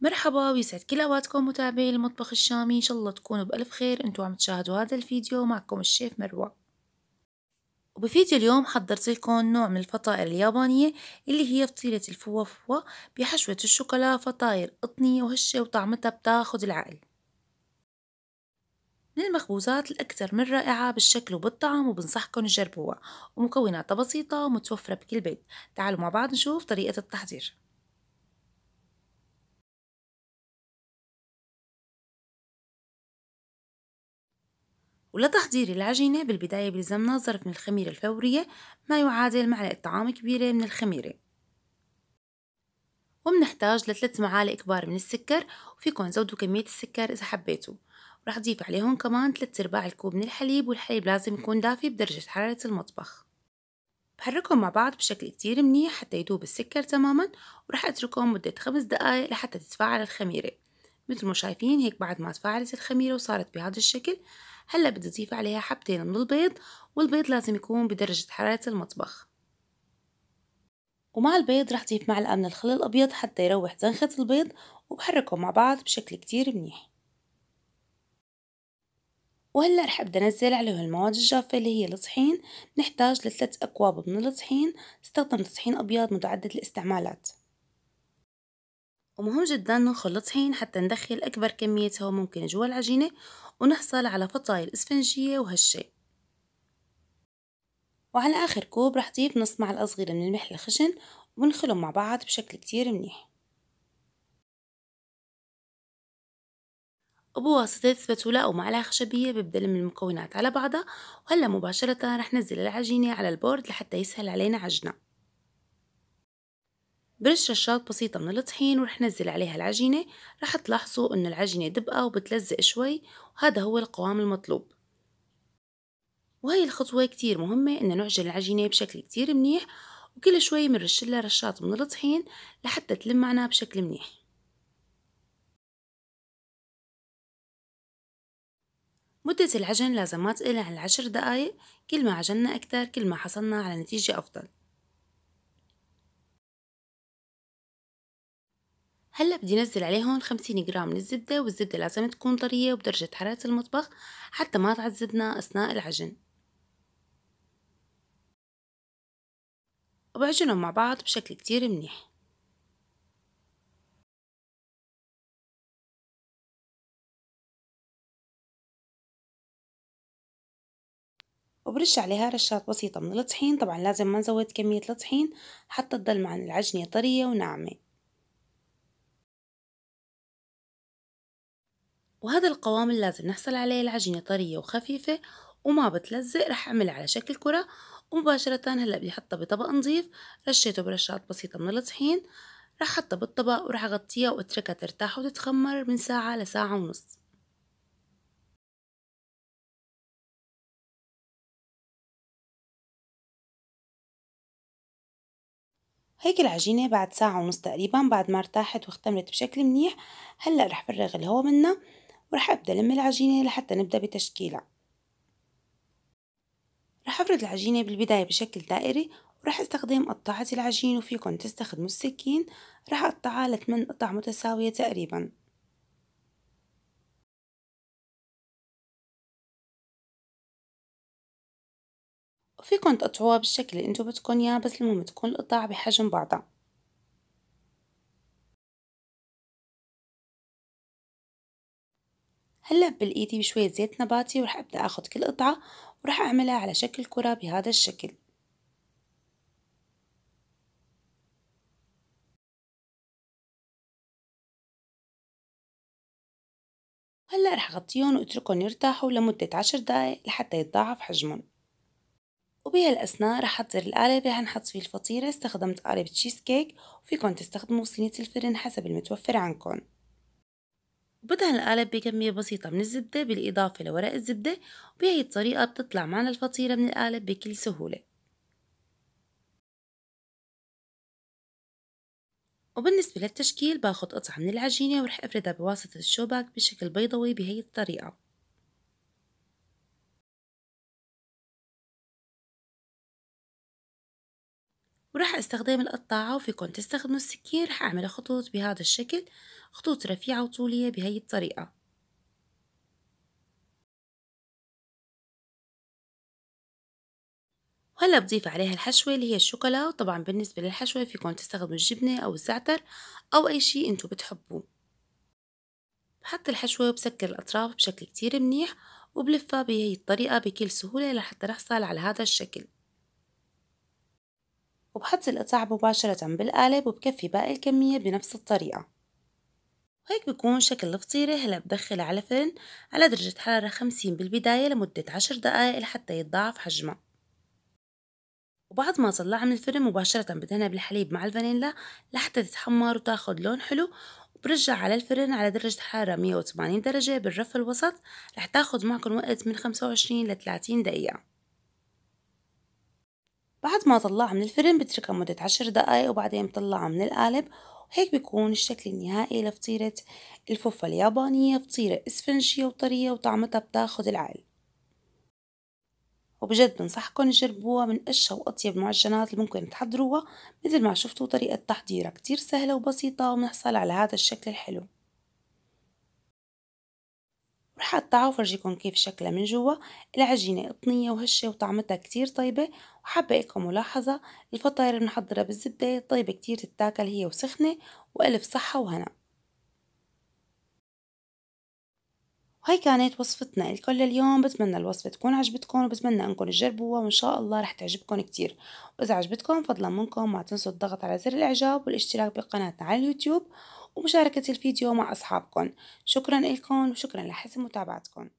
مرحبا ويسعد كل اوقاتكم متابعي المطبخ الشامي ان شاء الله تكونوا بالف خير انتوا عم تشاهدوا هذا الفيديو معكم الشيف مروه وبفيديو اليوم حضرت لكم نوع من الفطائر اليابانية اللي هي فطيرة الفوافوا بحشوة الشوكولا فطاير قطنية وهشة وطعمتها بتاخد العقل من المخبوزات الأكثر من رائعة بالشكل وبالطعم وبنصحكم تجربوها ومكوناتها بسيطة ومتوفرة بكل بيت تعالوا مع بعض نشوف طريقة التحضير ولتحضير العجينة بالبداية بلزمنا ظرف من الخميرة الفورية ما يعادل معلقة طعام كبيرة من الخميرة وبنحتاج لثلاث معالق كبار من السكر وفيكم زودوا كمية السكر إذا حبيتوا ورح ضيف عليهم كمان ثلاث أرباع الكوب من الحليب والحليب لازم يكون دافي بدرجة حرارة المطبخ بحركهم مع بعض بشكل كتير منيح حتى يذوب السكر تماما ورح أتركهم مدة خمس دقايق لحتى تتفاعل الخميرة مثل ما شايفين هيك بعد ما تفاعلت الخميرة وصارت بهذا الشكل هلا بدي أضيف عليها حبتين من البيض والبيض لازم يكون بدرجة حرارة المطبخ ومع البيض رح ضيف معلقة من الخل الأبيض حتى يروح زنخة البيض وبحركهم مع بعض بشكل كتير منيح وهلا رح ابدا انزل عليهم المواد الجافه اللي هي الطحين بنحتاج لثلاث اكواب من الطحين استخدم طحين ابيض متعدد الاستعمالات ومهم جدا نخلط طحين حتى ندخل أكبر كمية هواء ممكن جوا العجينة ونحصل على فطاير إسفنجية وهشة وعلى آخر كوب رح ضيف نص معلقة صغيرة من الملح الخشن ونخلهم مع بعض بشكل كتير منيح وبواسطة سباتولا أو معلقة خشبية ببدل من المكونات على بعضها وهلا مباشرة رح ننزل العجينة على البورد لحتى يسهل علينا عجنها برش رشاط بسيطة من الطحين ورح نزل عليها العجينة رح تلاحظوا أن العجينة دبقة وبتلزق شوي وهذا هو القوام المطلوب وهي الخطوة كتير مهمة أن نعجن العجينة بشكل كتير منيح وكل شوي بنرش لها رشاط من الطحين لحتى تلم معنا بشكل منيح مدة العجن لازم ما تقل عن العشر دقايق كل ما عجنا أكتر كل ما حصلنا على نتيجة أفضل هلا بدي نزل عليهم 50 جرام من الزبده والزبده لازم تكون طريه وبدرجه حراره المطبخ حتى ما تعذبنا اثناء العجن وبعجنهم مع بعض بشكل كتير منيح وبرش عليها رشات بسيطة من الطحين طبعا لازم ما نزود كمية الطحين حتى تضل مع العجنة طرية وناعمة وهذا القوام اللي لازم نحصل عليه العجينة طرية وخفيفة وما بتلزق رح أعملها على شكل كرة ومباشرة هلأ بدي أحطها بطبق نظيف رشيته برشات بسيطة من الطحين رح حطها بالطبق ورح أغطيها وأتركها ترتاح وتتخمر من ساعة لساعة ونص هيك العجينة بعد ساعة ونص تقريبا بعد ما ارتاحت واختمرت بشكل منيح هلأ رح فرغ الهواء منها وراح أبدأ لم العجينة لحتى نبدأ بتشكيلها راح أفرد العجينة بالبداية بشكل دائري وراح استخدم قطعة العجين وفيكن تستخدموا السكين راح أقطعها لثمان قطع متساوية تقريباً وفيكن تقطعوها بالشكل اللي انتو بدكن اياه بس المهم تكون القطع بحجم بعضها هلا بالايدي بشوية زيت نباتي ورح ابدأ اخد كل قطعة ورح اعملها على شكل كرة بهذا الشكل هلا رح غطيهم واتركهم يرتاحوا لمدة عشر دقايق لحتى يتضاعف حجمهم وبهالأثناء رح أحضر القالب رح نحط فيه الفطيرة استخدمت قالب تشيز كيك وفيكن تستخدموا صينية الفرن حسب المتوفر عندكم بضع القالب بكمية بسيطة من الزبدة بالإضافة لورق الزبدة وبهي الطريقة بتطلع معنا الفطيرة من القالب بكل سهولة وبالنسبة للتشكيل باخد قطعة من العجينة ورح أفردها بواسطة الشوباك بشكل بيضوي بهي الطريقة وراح استخدم القطاعة وفيكم تستخدموا السكين راح أعمل خطوط بهذا الشكل خطوط رفيعة وطولية بهي الطريقة وهلا بضيف عليها الحشوة اللي هي الشوكولا وطبعا بالنسبة للحشوة فيكم تستخدموا الجبنة أو الزعتر أو أي شيء انتو بتحبوه بحط الحشوة وبسكر الأطراف بشكل كتير منيح وبلفها بهي الطريقة بكل سهولة لحتى نحصل على هذا الشكل وبحط القطع مباشرة بالقالب وبكفي باقي الكمية بنفس الطريقة وهيك بكون شكل الفطيرة هلا بدخل على فرن على درجة حرارة خمسين بالبداية لمدة عشر دقايق لحتى يتضاعف حجمها وبعد ما طلعها من الفرن مباشرة بدهنها بالحليب مع الفانيلا لحتى تتحمر وتاخد لون حلو وبرجع على الفرن على درجة حرارة مية وثمانين درجة بالرف الوسط رح تاخد معكم وقت من خمسة وعشرين لتلاتين دقيقة بعد ما طلعها من الفرن بتركها مدة عشر دقايق وبعدين بطلعها من القالب وهيك بيكون الشكل النهائي لفطيرة الفوفا اليابانية فطيرة اسفنجية وطرية وطعمتها بتاخد العقل وبجد بنصحكم تجربوها من أشهى وأطيب المعجنات اللي ممكن تحضروها مثل ما شفتوا طريقة تحضيرها كتير سهلة وبسيطة وبنحصل على هذا الشكل الحلو اقطعها وفرجيكم كيف شكلها من جوا العجينه قطنيه وهشه وطعمتها كتير طيبه وحابه ملاحظه الفطاير بنحضرها بالزبده طيبه كتير تتاكل هي وسخنه والف صحه وهنا هاي كانت وصفتنا الكل لليوم بتمنى الوصفة تكون عجبتكم وبتمنى انكم تجربوها وان شاء الله رح تعجبكم كتير واذا عجبتكم فضلا منكم ما تنسوا الضغط على زر الاعجاب والاشتراك بقناتنا على اليوتيوب ومشاركة الفيديو مع أصحابكم شكرا لكم وشكرا لحسن متابعتكم